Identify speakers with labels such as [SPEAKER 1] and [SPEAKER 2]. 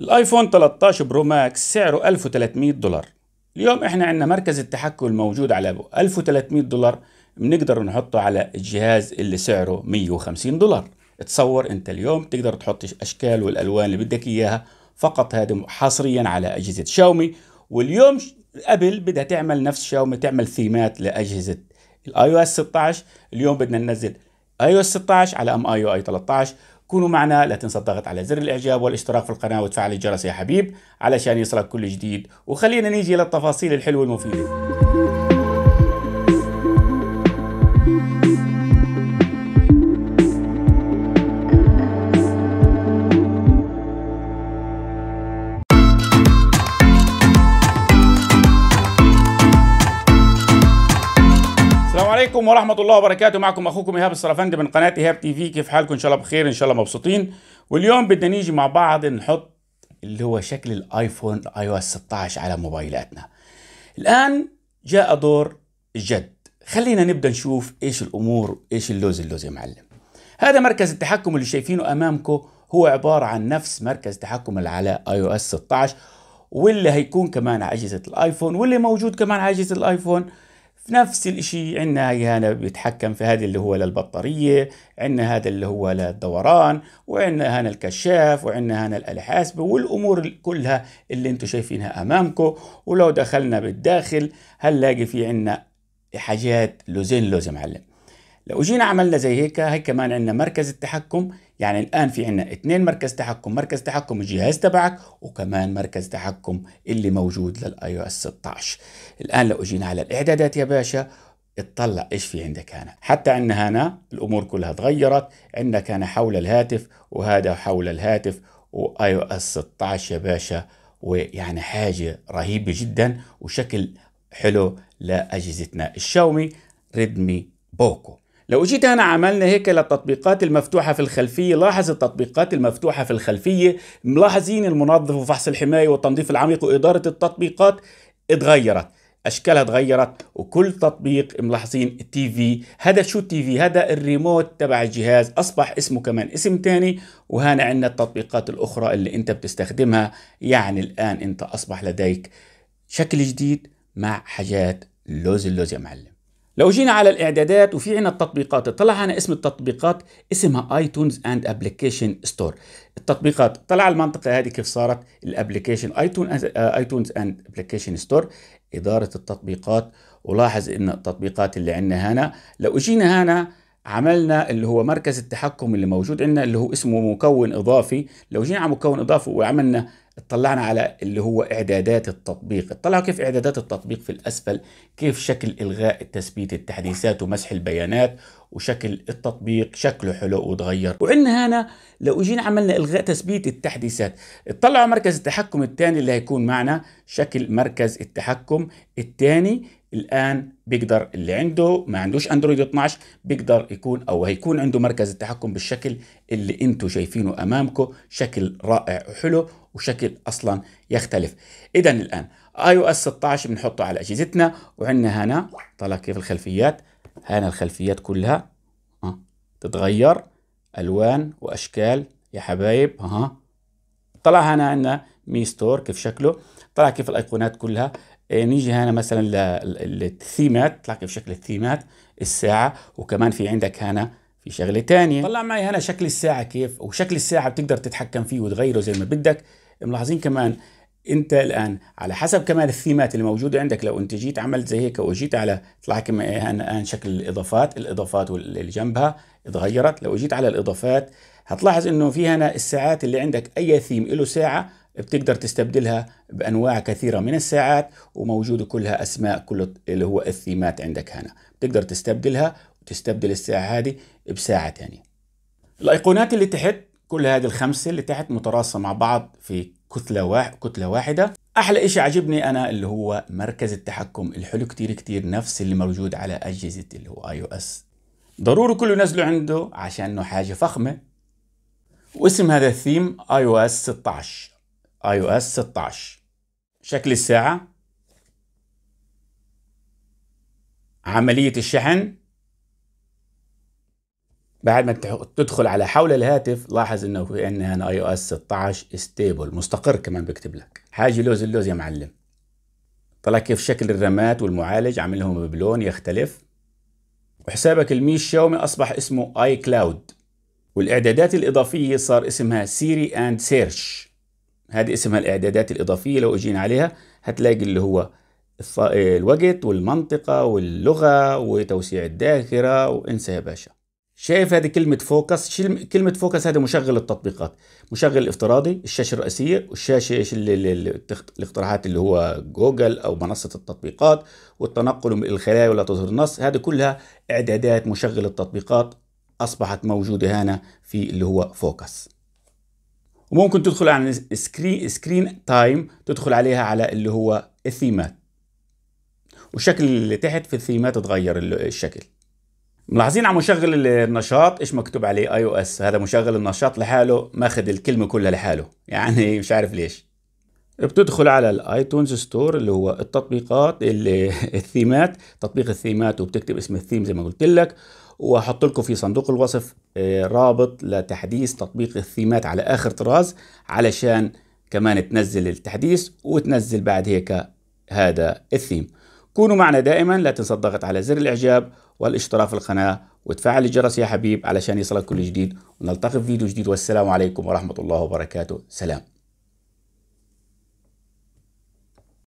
[SPEAKER 1] الايفون 13 برو ماكس سعره 1300 دولار اليوم احنا عندنا مركز التحكم الموجود على 1300 دولار بنقدر نحطه على الجهاز اللي سعره 150 دولار تصور انت اليوم تقدر تحط اشكال والالوان اللي بدك اياها فقط هذا حصريا على اجهزه شاومي واليوم قبل بدها تعمل نفس شاومي تعمل ثيمات لاجهزه الاي او اس 16 اليوم بدنا ننزل اي او اس 16 على ام اي او اي 13 كونوا معنا لا تنسى الضغط على زر الاعجاب والاشتراك في القناه وتفعل الجرس يا حبيب علشان يصلك كل جديد وخلينا نيجي للتفاصيل الحلوه المفيده عليكم ورحمه الله وبركاته معكم اخوكم ايهاب السرفندي من قناه ايهاب تي في كيف حالكم ان شاء الله بخير ان شاء الله مبسوطين واليوم بدنا نيجي مع بعض نحط اللي هو شكل الايفون اي او اس 16 على موبايلاتنا الان جاء دور الجد خلينا نبدا نشوف ايش الامور ايش اللوز اللوز يا معلم هذا مركز التحكم اللي شايفينه امامكم هو عباره عن نفس مركز تحكم اللي على اي او اس 16 واللي هيكون كمان على اجهزه الايفون واللي موجود كمان على اجهزه الايفون في نفس الشيء عندنا هنا بيتحكم في هذه اللي هو للبطارية عندنا هذا اللي هو للدوران وعندنا هنا الكشاف وعندنا هنا الآلة والأمور كلها اللي انتم شايفينها أمامكم ولو دخلنا بالداخل هنلاقي في عندنا حاجات لوزين لوز معلم لو جينا عملنا زي هيك هي كمان عندنا مركز التحكم يعني الان في عندنا اثنين مركز تحكم مركز تحكم الجهاز تبعك وكمان مركز تحكم اللي موجود للاي او اس 16 الان لو جينا على الاعدادات يا باشا اطلع ايش في عندك هنا حتى عندنا هنا الامور كلها تغيرت عندنا كان حول الهاتف وهذا حول الهاتف واي او اس 16 يا باشا ويعني حاجه رهيبه جدا وشكل حلو لاجهزتنا الشاومي ريدمي بوكو لو جيت انا عملنا هيك للتطبيقات المفتوحة في الخلفية لاحظ التطبيقات المفتوحة في الخلفية ملاحظين المنظف وفحص الحماية والتنظيف العميق وإدارة التطبيقات اتغيرت اشكالها اتغيرت وكل تطبيق ملاحظين التي في هذا شو التي في هذا الريموت تبع الجهاز اصبح اسمه كمان اسم تاني وهنا عندنا التطبيقات الاخرى اللي انت بتستخدمها يعني الان انت اصبح لديك شكل جديد مع حاجات لوز اللوز يا معلم لو جينا على الاعدادات وفي عنا التطبيقات طلع عنا اسم التطبيقات اسمها ايتونز اند ابلكيشن ستور التطبيقات طلع المنطقه هذه كيف صارت الابلكيشن ايتونز ايتونز اند ابلكيشن ستور اداره التطبيقات ولاحظ ان التطبيقات اللي عندنا هنا لو جينا هنا عملنا اللي هو مركز التحكم اللي موجود عندنا اللي هو اسمه مكون اضافي لو جينا على مكون اضافي وعملنا اطلعنا على اللي هو اعدادات التطبيق اطلعوا كيف اعدادات التطبيق في الاسفل كيف شكل الغاء التثبيت التحديثات ومسح البيانات وشكل التطبيق شكله حلو وتغير وعندنا هنا لو اجينا عملنا الغاء تثبيت التحديثات اطلعوا مركز التحكم الثاني اللي هيكون معنا شكل مركز التحكم الثاني الان بيقدر اللي عنده ما عندوش اندرويد 12 بيقدر يكون او هيكون عنده مركز التحكم بالشكل اللي انتم شايفينه امامكم شكل رائع وحلو وشكل اصلا يختلف اذا الان اي او اس 16 بنحطه على اجهزتنا وعندنا هنا طلع كيف الخلفيات هنا الخلفيات كلها ها تتغير الوان واشكال يا حبايب ها طلع هنا عندنا مي ستور كيف شكله طلع كيف الايقونات كلها آه، نيجي هنا مثلا للثيمات طلع كيف شكل الثيمات الساعه وكمان في عندك هنا في شغله ثانيه طلع معي هنا شكل الساعه كيف وشكل الساعه بتقدر تتحكم فيه وتغيره زي ما بدك ملاحظين كمان انت الان على حسب كمان الثيمات اللي موجوده عندك لو انت جيت عملت زي هيك وجيت على طلع كمان الان شكل الاضافات الاضافات اللي جنبها اتغيرت لو جيت على الاضافات هتلاحظ انه في هنا الساعات اللي عندك اي ثيم له ساعه بتقدر تستبدلها بانواع كثيره من الساعات وموجوده كلها اسماء كل اللي هو الثيمات عندك هنا بتقدر تستبدلها وتستبدل الساعه هذه بساعه ثانيه الايقونات اللي تحت كل هذه الخمسه اللي تحت متراصه مع بعض في كتلة, واحد كتلة واحدة احلى اشي عجبني انا اللي هو مركز التحكم الحلو كتير كتير نفس اللي موجود على اجهزة اللي هو اي او اس ضروري كله نزله عنده عشان انه حاجة فخمة واسم هذا الثيم اي او اس 16 اي او اس 16 شكل الساعة عملية الشحن بعد ما تدخل على حول الهاتف لاحظ انه في عندنا هنا اي او اس 16 ستيبل مستقر كمان بكتب لك حاجه لوز اللوز يا معلم طلع كيف شكل الرامات والمعالج عامل لهم بلون يختلف وحسابك المي شاومي اصبح اسمه اي كلاود والاعدادات الاضافيه صار اسمها سيري اند سيرش هذه اسمها الاعدادات الاضافيه لو اجينا عليها هتلاقي اللي هو الوقت والمنطقه واللغه وتوسيع الذاكره وانسى يا باشا شايف هذه كلمة فوكس كلمة فوكس هذا مشغل التطبيقات مشغل افتراضي الشاشة الرئيسية والشاشة الاقتراحات اللي هو جوجل أو منصة التطبيقات والتنقل من الخلايا ولا تظهر النص هذه كلها إعدادات مشغل التطبيقات أصبحت موجودة هنا في اللي هو فوكس وممكن تدخل على سكرين سكرين تايم تدخل عليها على اللي هو الثيمات والشكل اللي تحت في الثيمات تغير الشكل ملاحظين على مشغل النشاط ايش مكتوب عليه اي او اس هذا مشغل النشاط لحاله ماخذ الكلمه كلها لحاله يعني مش عارف ليش بتدخل على الايتونز ستور اللي هو التطبيقات اللي الثيمات تطبيق الثيمات وبتكتب اسم الثيم زي ما قلت لك وهحط لكم في صندوق الوصف آه، رابط لتحديث تطبيق الثيمات على اخر طراز علشان كمان تنزل التحديث وتنزل بعد هيك هذا الثيم كونوا معنا دائما لا تنسى الضغط على زر الاعجاب والاشتراك في القناة وتفعل الجرس يا حبيب علشان يصلك كل جديد ونلتقي في فيديو جديد والسلام عليكم ورحمة الله وبركاته سلام